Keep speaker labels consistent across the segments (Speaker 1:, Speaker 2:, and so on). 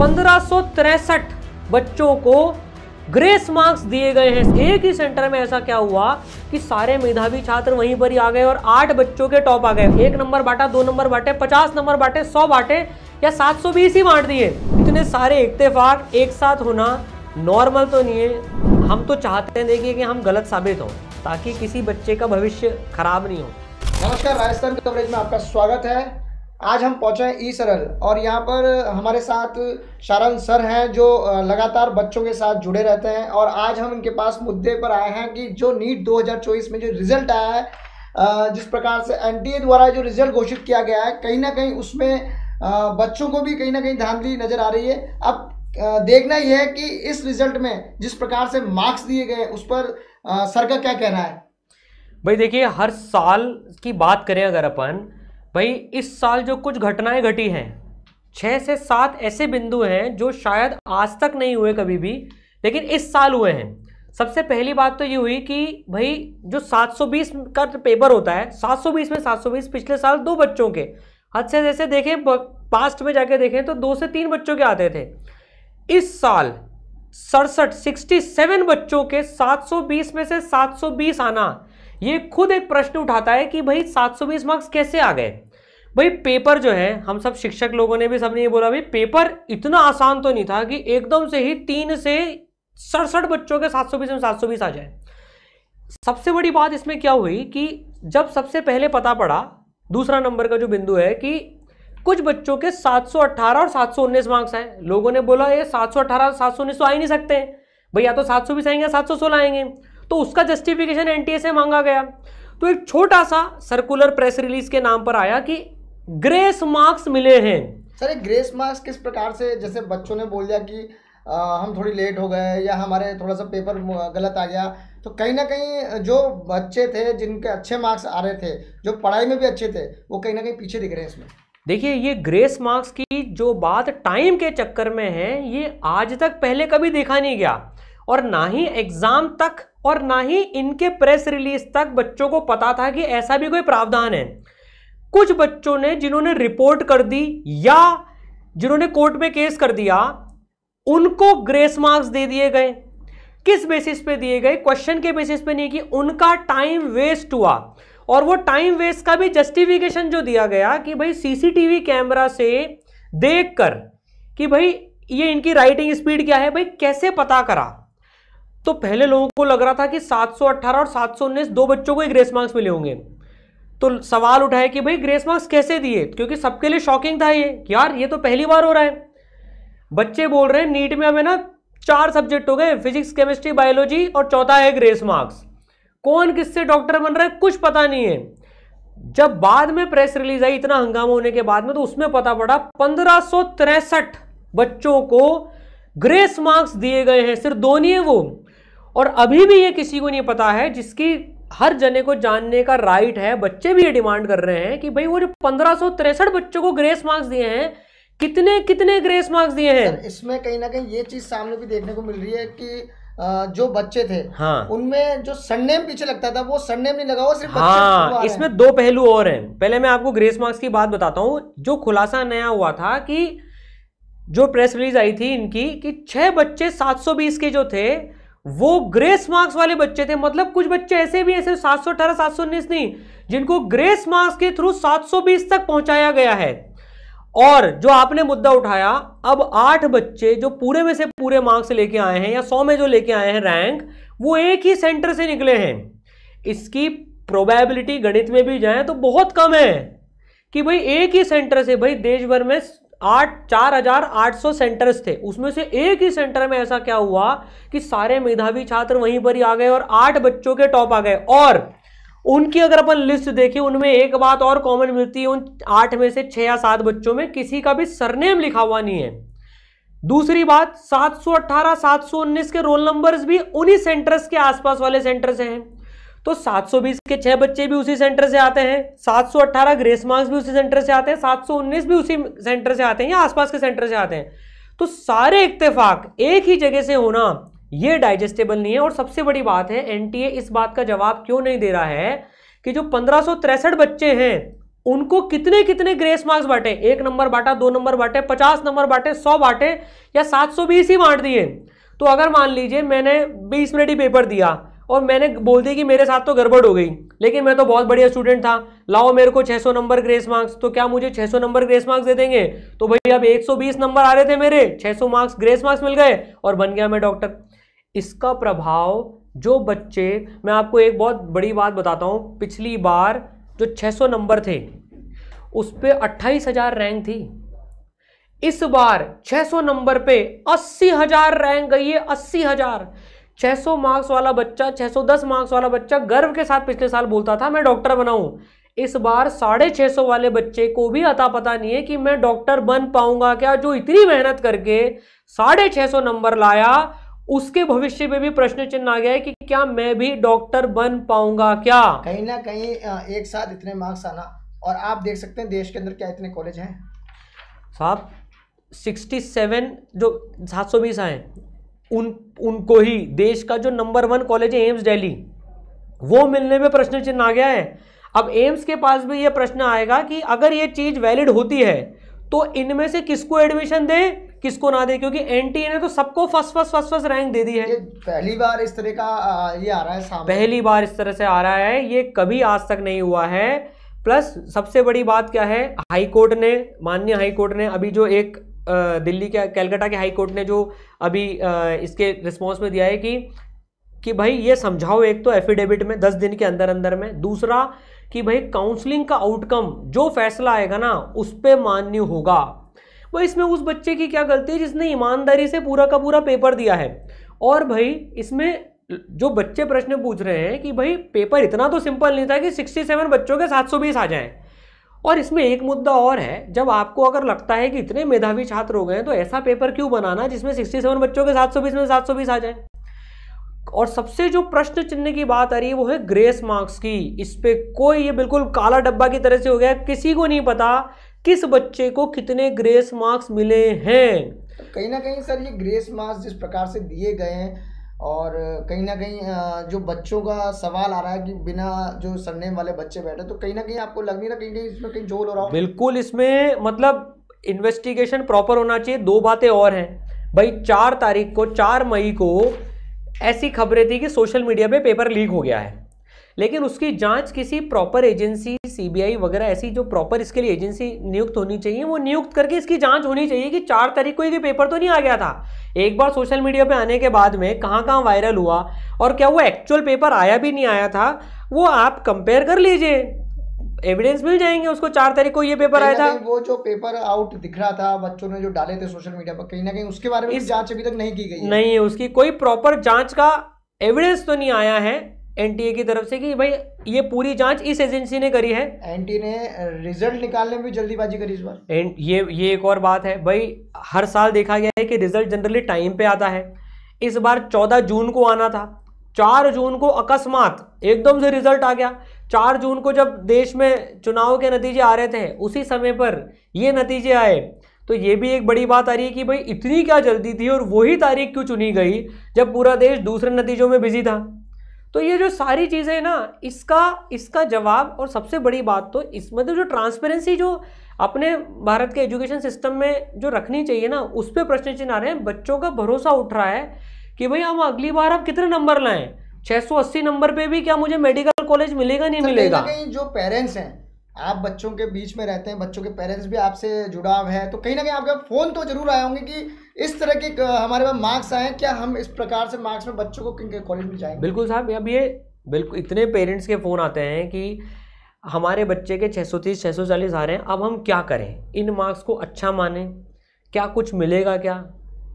Speaker 1: पंद्रह बच्चों को ग्रेस मार्क्स दिए गए हैं एक ही सेंटर में ऐसा क्या हुआ कि सारे मेधावी छात्र वहीं पर ही आ गए और आठ बच्चों के टॉप आ गए एक नंबर बांटा दो नंबर बांटे पचास नंबर बांटे सौ बांटे या सात सौ बीस ही बांट दिए इतने सारे इतफाक एक साथ होना नॉर्मल तो नहीं है हम तो चाहते हैं देखिए कि हम गलत साबित हों ताकि किसी बच्चे का भविष्य खराब नहीं हो
Speaker 2: नमस्कार राजस्थान कवरेज में आपका स्वागत है आज हम पहुंचे हैं ई सरल और यहाँ पर हमारे साथ शारन सर हैं जो लगातार बच्चों के साथ जुड़े रहते हैं और आज हम इनके पास मुद्दे पर आए हैं कि जो नीट 2024 में जो रिजल्ट आया है जिस प्रकार से एन द्वारा जो रिजल्ट घोषित किया गया है कहीं ना कहीं उसमें बच्चों को भी कहीं ना कहीं ध्यान दी नज़र आ रही है अब देखना यह है कि इस रिजल्ट में जिस प्रकार से मार्क्स दिए गए उस पर सर का क्या कहना
Speaker 1: है भाई देखिए हर साल की बात करें अगर अपन भाई इस साल जो कुछ घटनाएं घटी हैं छः से सात ऐसे बिंदु हैं जो शायद आज तक नहीं हुए कभी भी लेकिन इस साल हुए हैं सबसे पहली बात तो ये हुई कि भाई जो 720 का पेपर होता है 720 में 720 पिछले साल दो बच्चों के हद से जैसे देखें पास्ट में जाके देखें तो दो से तीन बच्चों के आते थे इस साल सड़सठ सिक्सटी सेवन बच्चों के 720 में से 720 आना ये खुद एक प्रश्न उठाता है कि भाई 720 मार्क्स कैसे आ गए भाई पेपर जो है हम सब शिक्षक लोगों ने भी सबने ये बोला भाई पेपर इतना आसान तो नहीं था कि एकदम से ही तीन से सड़सठ बच्चों के सात सौ बीस में सात सौ बीस आ जाए सबसे बड़ी बात इसमें क्या हुई कि जब सबसे पहले पता पड़ा दूसरा नंबर का जो बिंदु है कि कुछ बच्चों के 718 और 719 मार्क्स आए लोगों ने बोला ये 718 उन्नीस तो आ ही नहीं सकते भाई या तो बीस आएंगे सात सोलह आएंगे तो उसका जस्टिफिकेशन ए से मांगा गया तो एक छोटा सा सर्कुलर प्रेस रिलीज के नाम पर आया कि ग्रेस मार्क्स मिले हैं
Speaker 2: सर ग्रेस मार्क्स किस प्रकार से जैसे बच्चों ने बोल दिया कि आ, हम थोड़ी लेट हो गए या हमारे थोड़ा सा पेपर गलत आ गया तो कहीं ना कहीं जो बच्चे थे जिनके अच्छे मार्क्स आ रहे थे जो पढ़ाई में भी अच्छे थे वो कहीं ना कहीं पीछे दिख रहे हैं इसमें
Speaker 1: देखिए ये ग्रेस मार्क्स की जो बात टाइम के चक्कर में है ये आज तक पहले कभी देखा नहीं गया और ना ही एग्ज़ाम तक और ना ही इनके प्रेस रिलीज तक बच्चों को पता था कि ऐसा भी कोई प्रावधान है कुछ बच्चों ने जिन्होंने रिपोर्ट कर दी या जिन्होंने कोर्ट में केस कर दिया उनको ग्रेस मार्क्स दे दिए गए किस बेसिस पे दिए गए क्वेश्चन के बेसिस पे नहीं कि उनका टाइम वेस्ट हुआ और वो टाइम वेस्ट का भी जस्टिफिकेशन जो दिया गया कि भाई सीसीटीवी कैमरा से देखकर कि भाई ये इनकी राइटिंग स्पीड क्या है भाई कैसे पता करा तो पहले लोगों को लग रहा था कि 718 और 719 दो बच्चों को ही ग्रेस मार्क्स मिले होंगे तो सवाल उठाए कि भाई ग्रेस मार्क्स कैसे दिए क्योंकि सबके लिए शॉकिंग था ये यार ये तो पहली बार हो रहा है बच्चे बोल रहे हैं नीट में हमें ना चार सब्जेक्ट हो गए फिजिक्स केमिस्ट्री बायोलॉजी और चौथा है ग्रेस मार्क्स कौन किससे डॉक्टर बन रहा है कुछ पता नहीं है जब बाद में प्रेस रिलीज आई इतना हंगामा होने के बाद में तो उसमें पता पड़ा पंद्रह बच्चों को ग्रेस मार्क्स दिए गए हैं सिर्फ दो नहीं है वो और अभी भी ये किसी को नहीं पता है जिसकी हर जने को जानने का राइट है बच्चे भी ये डिमांड कर रहे हैं कि भाई वो जो पंद्रह बच्चों को ग्रेस मार्क्स दिए हैं कितने कितने ग्रेस मार्क्स दिए हैं
Speaker 2: इसमें कहीं ना कहीं ये चीज सामने भी देखने को मिल रही है कि जो बच्चे थे हाँ उनमें जो सरनेम पीछे लगता था वो सरनेम नहीं लगा हुआ सिर्फ हाँ बच्चे इसमें
Speaker 1: दो पहलू और हैं पहले मैं आपको ग्रेस मार्क्स की बात बताता हूँ जो खुलासा नया हुआ था कि जो प्रेस रिलीज आई थी इनकी कि छह बच्चे 720 के जो थे वो ग्रेस मार्क्स वाले बच्चे थे मतलब कुछ बच्चे ऐसे भी ऐसे 718 719 नहीं जिनको ग्रेस मार्क्स के थ्रू 720 तक पहुंचाया गया है और जो आपने मुद्दा उठाया अब आठ बच्चे जो पूरे में से पूरे मार्क्स लेके आए हैं या सौ में जो लेके आए हैं रैंक वो एक ही सेंटर से निकले हैं इसकी प्रोबेबिलिटी गणित में भी जाए तो बहुत कम है कि भाई एक ही सेंटर से भाई देश भर में आठ चार हजार आठ सौ सेंटर्स थे उसमें से एक ही सेंटर में ऐसा क्या हुआ कि सारे मेधावी छात्र वहीं पर ही आ गए और आठ बच्चों के टॉप आ गए और उनकी अगर अपन लिस्ट देखें उनमें एक बात और कॉमन मिलती है उन आठ में से छह या सात बच्चों में किसी का भी सरनेम लिखा हुआ नहीं है दूसरी बात 718, 719 के रोल नंबर्स भी उन्हीं सेंटर्स के आसपास वाले सेंटर से हैं तो 720 के छह बच्चे भी उसी सेंटर से आते हैं 718 ग्रेस मार्क्स भी उसी सेंटर से आते हैं 719 भी उसी सेंटर से आते हैं या आसपास के सेंटर से आते हैं तो सारे इतफाक एक ही जगह से होना ये डाइजेस्टेबल नहीं है और सबसे बड़ी बात है एनटीए इस बात का जवाब क्यों नहीं दे रहा है कि जो पंद्रह बच्चे हैं उनको कितने कितने ग्रेस मार्क्स बांटे एक नंबर बांटा दो नंबर बांटे पचास नंबर बांटे सौ बांटे या सात सौ बीस ही बांट दिए तो अगर मान लीजिए मैंने बीस मिनट ही पेपर दिया और मैंने बोल दिया कि मेरे साथ तो गड़बड़ हो गई लेकिन मैं तो बहुत बढ़िया स्टूडेंट था लाओ मेरे को 600 नंबर ग्रेस मार्क्स तो क्या मुझे 600 नंबर ग्रेस मार्क्स दे देंगे तो भाई अब 120 नंबर आ रहे थे मेरे 600 मार्क्स ग्रेस मार्क्स मिल गए और बन गया मैं डॉक्टर इसका प्रभाव जो बच्चे मैं आपको एक बहुत बड़ी बात बताता हूँ पिछली बार जो छः नंबर थे उस पर अट्ठाईस रैंक थी इस बार 600 नंबर पे अस्सी हजार रैंक गई है अस्सी हजार 600 मार्क्स वाला बच्चा 610 मार्क्स वाला बच्चा गर्व के साथ पिछले साल बोलता था मैं डॉक्टर बना इस बार साढ़े छः सौ वाले बच्चे को भी अता पता नहीं है कि मैं डॉक्टर बन पाऊंगा क्या जो इतनी मेहनत करके साढ़े छः सौ नंबर लाया उसके भविष्य में भी प्रश्न चिन्ह आ गया है कि क्या मैं भी डॉक्टर बन पाऊंगा क्या कहीं
Speaker 2: ना कहीं एक साथ इतने मार्क्स आना और आप देख सकते हैं देश के अंदर क्या इतने कॉलेज हैं
Speaker 1: साहब सिक्सटी जो सात आए उन उनको ही देश का जो नंबर वन कॉलेज है एम्स दिल्ली वो मिलने में प्रश्न चिन्ह आ गया है अब एम्स के पास भी ये प्रश्न आएगा कि अगर ये चीज़ वैलिड होती है तो इनमें से किसको एडमिशन दे किसको ना दे क्योंकि एनटीए ने तो सबको first first first first rank दे दी है ये पहली बार इस तरह
Speaker 2: का ये आ रहा है सामने पहली
Speaker 1: बार इस तरह से आ रहा है ये कभी आज तक नहीं हुआ है प्लस सबसे बड़ी बात क्या है हाई कोर्ट ने माननीय हाई कोर्ट ने अभी जो एक दिल्ली के कैलकाटा के हाई कोर्ट ने जो अभी इसके रिस्पॉन्स में दिया है कि कि भाई ये समझाओ एक तो एफिडेविट में दस दिन के अंदर अंदर में दूसरा कि भाई काउंसलिंग का आउटकम जो फैसला आएगा ना उस पर मान्य होगा वो इसमें उस बच्चे की क्या गलती है जिसने ईमानदारी से पूरा का पूरा पेपर दिया है और भाई इसमें जो बच्चे प्रश्न पूछ रहे हैं कि भाई पेपर इतना तो सिंपल नहीं था कि 67 बच्चों के 720 आ जाएं और इसमें एक मुद्दा और है जब आपको अगर लगता है कि इतने मेधावी छात्र हो गए हैं तो ऐसा पेपर क्यों बनाना जिसमें सेवन बच्चों के बीस में सात सौ बीस आ जाए और सबसे जो प्रश्न चिन्ह की बात आ रही है वो है ग्रेस मार्क्स की इस पर कोई ये बिल्कुल काला डब्बा की तरह से हो गया किसी को नहीं पता किस बच्चे को कितने ग्रेस मार्क्स मिले हैं
Speaker 2: कहीं ना कहीं सर ये ग्रेस मार्क्स जिस प्रकार से दिए गए हैं और कहीं ना कहीं जो बच्चों का सवाल आ रहा है कि बिना जो सरनेम वाले बच्चे बैठे तो कहीं ना कहीं आपको लग नहीं रहा कहीं कहीं इसमें कहीं जोल हो रहा हो
Speaker 1: बिल्कुल इसमें मतलब इन्वेस्टिगेशन प्रॉपर होना चाहिए दो बातें और हैं भाई चार तारीख को चार मई को ऐसी खबरें थी कि सोशल मीडिया पे पेपर लीक हो गया है लेकिन उसकी जांच किसी प्रॉपर एजेंसी सीबीआई वगैरह ऐसी जो प्रॉपर इसके लिए एजेंसी नियुक्त होनी चाहिए वो नियुक्त करके इसकी जांच होनी चाहिए कि चार तारीख को ये पेपर तो नहीं आ गया था एक बार सोशल मीडिया पे आने के बाद में कहाँ कहाँ वायरल हुआ और क्या वो एक्चुअल पेपर आया भी नहीं आया था वो आप कंपेयर कर लीजिए एविडेंस मिल जाएंगे उसको चार तारीख को ये पेपर आया था
Speaker 2: वो जो पेपर आउट दिख रहा था बच्चों ने जो डाले थे सोशल मीडिया पर कहीं ना कहीं उसके बारे में इस जांच अभी तक नहीं
Speaker 1: की गई नहीं उसकी कोई प्रॉपर जांच का एविडेंस तो नहीं आया है एनटीए की तरफ से कि भाई ये पूरी जांच इस एजेंसी ने करी है
Speaker 2: एनटीए ने रिजल्ट निकालने में भी जल्दीबाजी करी इस बार
Speaker 1: एंड ये ये एक और बात है भाई हर साल देखा गया है कि रिजल्ट जनरली टाइम पे आता है इस बार चौदह जून को आना था चार जून को अकस्मात एकदम से रिजल्ट आ गया चार जून को जब देश में चुनाव के नतीजे आ रहे थे उसी समय पर ये नतीजे आए तो ये भी एक बड़ी बात आ रही है कि भाई इतनी क्या जल्दी थी और वही तारीख क्यों चुनी गई जब पूरा देश दूसरे नतीजों में बिजी था तो ये जो सारी चीज़ें ना इसका इसका जवाब और सबसे बड़ी बात तो इसमें मतलब तो जो ट्रांसपेरेंसी जो अपने भारत के एजुकेशन सिस्टम में जो रखनी चाहिए ना उस पर प्रश्न चिन्ह आ रहे हैं बच्चों का भरोसा उठ रहा है कि भाई हम अगली बार आप कितने नंबर लाएं 680 नंबर पे भी क्या मुझे मेडिकल कॉलेज मिलेगा नहीं मिलेगा कहीं
Speaker 2: जो पेरेंट्स हैं आप बच्चों के बीच में रहते हैं बच्चों के पेरेंट्स भी आपसे जुड़ाव है तो कहीं ना कहीं आपके फ़ोन तो जरूर आए होंगे कि इस तरह के हमारे पास मार्क्स आए क्या हम इस प्रकार से मार्क्स में बच्चों को कॉलेज में जाएंगे
Speaker 1: बिल्कुल साहब अब ये बिल्कुल इतने पेरेंट्स के फ़ोन आते हैं कि हमारे बच्चे के छः छः सौ तीस सौ चालीस आ रहे हैं अब हम क्या करें इन मार्क्स को अच्छा माने क्या कुछ मिलेगा क्या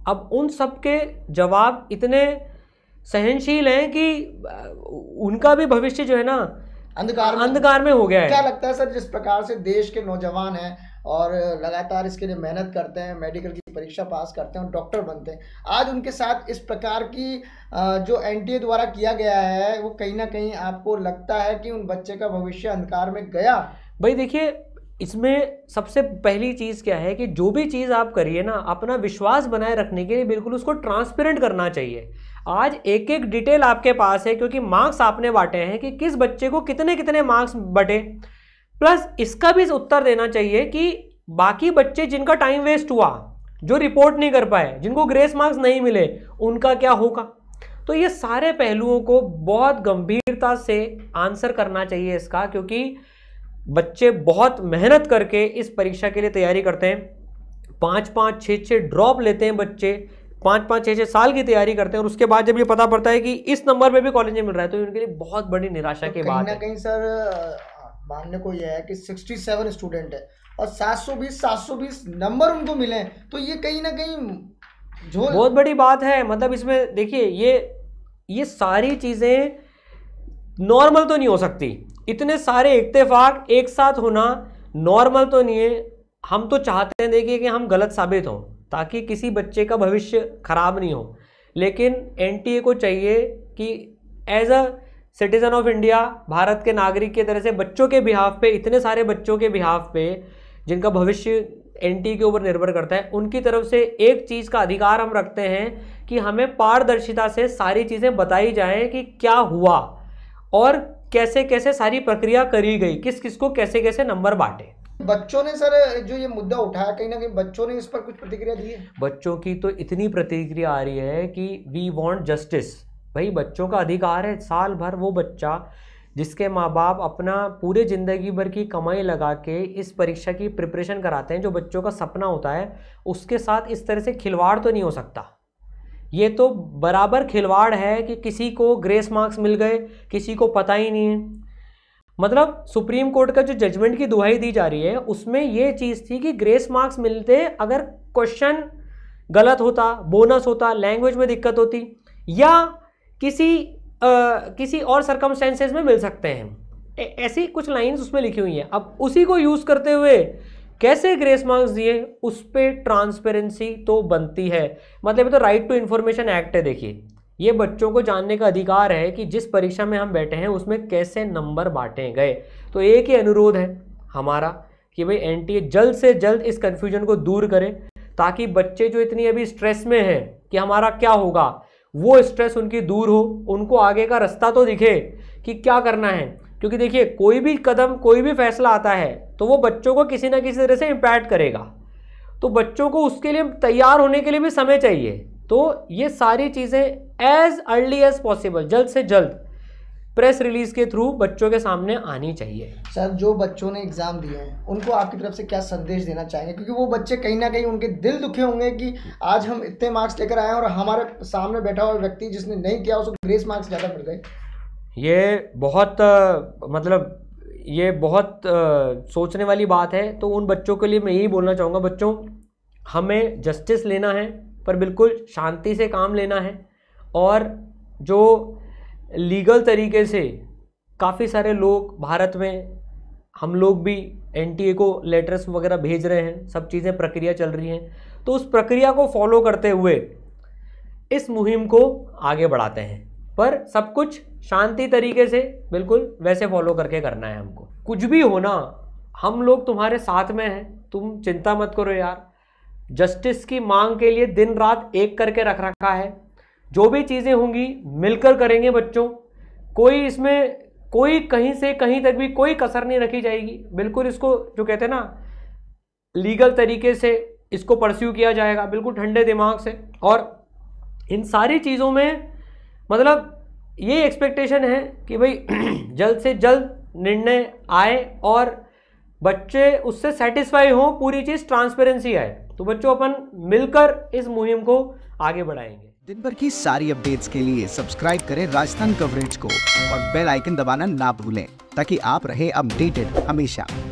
Speaker 1: अब उन सब के जवाब इतने सहनशील हैं कि उनका भी भविष्य जो है ना अंधकार अंधकार में हो गया है क्या
Speaker 2: लगता है सर जिस प्रकार से देश के नौजवान हैं और लगातार इसके लिए मेहनत करते हैं मेडिकल की परीक्षा पास करते हैं और डॉक्टर बनते हैं आज उनके साथ इस प्रकार की जो एन द्वारा किया गया है वो कहीं ना कहीं आपको
Speaker 1: लगता है कि उन बच्चे का भविष्य अंधकार में गया भाई देखिए इसमें सबसे पहली चीज़ क्या है कि जो भी चीज़ आप करिए ना अपना विश्वास बनाए रखने के लिए बिल्कुल उसको ट्रांसपेरेंट करना चाहिए आज एक एक डिटेल आपके पास है क्योंकि मार्क्स आपने बांटे हैं कि किस बच्चे को कितने कितने मार्क्स बटे प्लस इसका भी उत्तर देना चाहिए कि बाकी बच्चे जिनका टाइम वेस्ट हुआ जो रिपोर्ट नहीं कर पाए जिनको ग्रेस मार्क्स नहीं मिले उनका क्या होगा तो ये सारे पहलुओं को बहुत गंभीरता से आंसर करना चाहिए इसका क्योंकि बच्चे बहुत मेहनत करके इस परीक्षा के लिए तैयारी करते हैं पाँच पाँच छः छः ड्रॉप लेते हैं बच्चे पाँच पाँच छः छः साल की तैयारी करते हैं और उसके बाद जब ये पता पड़ता है कि इस नंबर पे भी कॉलेज में मिल रहा है तो उनके लिए बहुत बड़ी निराशा तो के बाद है
Speaker 2: कहीं सर मानने को यह है कि 67 स्टूडेंट है और
Speaker 1: 720 720 नंबर उनको मिले हैं तो ये कहीं ना कहीं जो बहुत बड़ी बात है मतलब इसमें देखिए ये ये सारी चीज़ें नॉर्मल तो नहीं हो सकती इतने सारे इतफाक एक साथ होना नॉर्मल तो नहीं है हम तो चाहते हैं देखिए कि हम गलत साबित हों ताकि किसी बच्चे का भविष्य खराब नहीं हो लेकिन एनटीए को चाहिए कि as a citizen of India Bharat के नागरिक की तरह से बच्चों के बिहाफ पे इतने सारे बच्चों के बिहाफ पे जिनका भविष्य एनटी के ऊपर निर्भर करता है उनकी तरफ से एक चीज़ का अधिकार हम रखते हैं कि हमें पारदर्शिता से सारी चीज़ें बताई जाएँ कि क्या हुआ और कैसे कैसे सारी प्रक्रिया करी गई किस किस को कैसे कैसे नंबर बांटे
Speaker 2: बच्चों ने सर जो ये मुद्दा उठाया कहीं ना कहीं बच्चों ने इस पर कुछ प्रतिक्रिया दी है
Speaker 1: बच्चों की तो इतनी प्रतिक्रिया आ रही है कि वी वॉन्ट जस्टिस भाई बच्चों का अधिकार है साल भर वो बच्चा जिसके माँ बाप अपना पूरे ज़िंदगी भर की कमाई लगा के इस परीक्षा की प्रिपरेशन कराते हैं जो बच्चों का सपना होता है उसके साथ इस तरह से खिलवाड़ तो नहीं हो सकता ये तो बराबर खिलवाड़ है कि किसी को ग्रेस मार्क्स मिल गए किसी को पता ही नहीं है मतलब सुप्रीम कोर्ट का जो जजमेंट की दुहाई दी जा रही है उसमें ये चीज़ थी कि ग्रेस मार्क्स मिलते अगर क्वेश्चन गलत होता बोनस होता लैंग्वेज में दिक्कत होती या किसी आ, किसी और सर्कमस्टेंसेज में मिल सकते हैं ऐसी कुछ लाइंस उसमें लिखी हुई हैं अब उसी को यूज़ करते हुए कैसे ग्रेस मार्क्स दिए उस पर ट्रांसपेरेंसी तो बनती है मतलब ये तो राइट टू इन्फॉर्मेशन एक्ट है देखिए ये बच्चों को जानने का अधिकार है कि जिस परीक्षा में हम बैठे हैं उसमें कैसे नंबर बांटे गए तो एक ही अनुरोध है हमारा कि भाई एनटीए जल्द से जल्द इस कन्फ्यूजन को दूर करें ताकि बच्चे जो इतनी अभी स्ट्रेस में हैं कि हमारा क्या होगा वो स्ट्रेस उनकी दूर हो उनको आगे का रास्ता तो दिखे कि क्या करना है क्योंकि देखिए कोई भी कदम कोई भी फैसला आता है तो वो बच्चों को किसी ना किसी तरह से इम्पैक्ट करेगा तो बच्चों को उसके लिए तैयार होने के लिए भी समय चाहिए तो ये सारी चीज़ें एज अर्ली एज पॉसिबल जल्द से जल्द प्रेस रिलीज के थ्रू बच्चों के सामने आनी चाहिए
Speaker 2: सर जो बच्चों ने एग्जाम दिए हैं उनको आपकी तरफ से क्या संदेश देना चाहेंगे क्योंकि वो बच्चे कहीं ना कहीं उनके दिल दुखे होंगे कि आज हम इतने मार्क्स लेकर आए हैं और हमारे सामने बैठा हुआ व्यक्ति जिसने नहीं किया उसको ग्रेस मार्क्स ज़्यादा मिल गए
Speaker 1: ये बहुत मतलब ये बहुत सोचने वाली बात है तो उन बच्चों के लिए मैं यही बोलना चाहूँगा बच्चों हमें जस्टिस लेना है पर बिल्कुल शांति से काम लेना है और जो लीगल तरीके से काफ़ी सारे लोग भारत में हम लोग भी एनटीए को लेटर्स वगैरह भेज रहे हैं सब चीज़ें प्रक्रिया चल रही हैं तो उस प्रक्रिया को फॉलो करते हुए इस मुहिम को आगे बढ़ाते हैं पर सब कुछ शांति तरीके से बिल्कुल वैसे फॉलो करके करना है हमको कुछ भी हो ना हम लोग तुम्हारे साथ में हैं तुम चिंता मत करो यार जस्टिस की मांग के लिए दिन रात एक करके रख रखा है जो भी चीज़ें होंगी मिलकर करेंगे बच्चों कोई इसमें कोई कहीं से कहीं तक भी कोई कसर नहीं रखी जाएगी बिल्कुल इसको जो कहते हैं ना लीगल तरीके से इसको परस्यू किया जाएगा बिल्कुल ठंडे दिमाग से और इन सारी चीज़ों में मतलब ये एक्सपेक्टेशन है कि भाई जल्द से जल्द निर्णय आए और बच्चे उससे सेटिस्फाई हों पूरी चीज़ ट्रांसपेरेंसी आए तो बच्चों अपन मिलकर इस मुहिम को आगे बढ़ाएंगे
Speaker 2: दिन भर की सारी अपडेट्स के लिए सब्सक्राइब करें राजस्थान कवरेज को और बेल आइकन दबाना ना भूलें ताकि आप रहे अपडेटेड हमेशा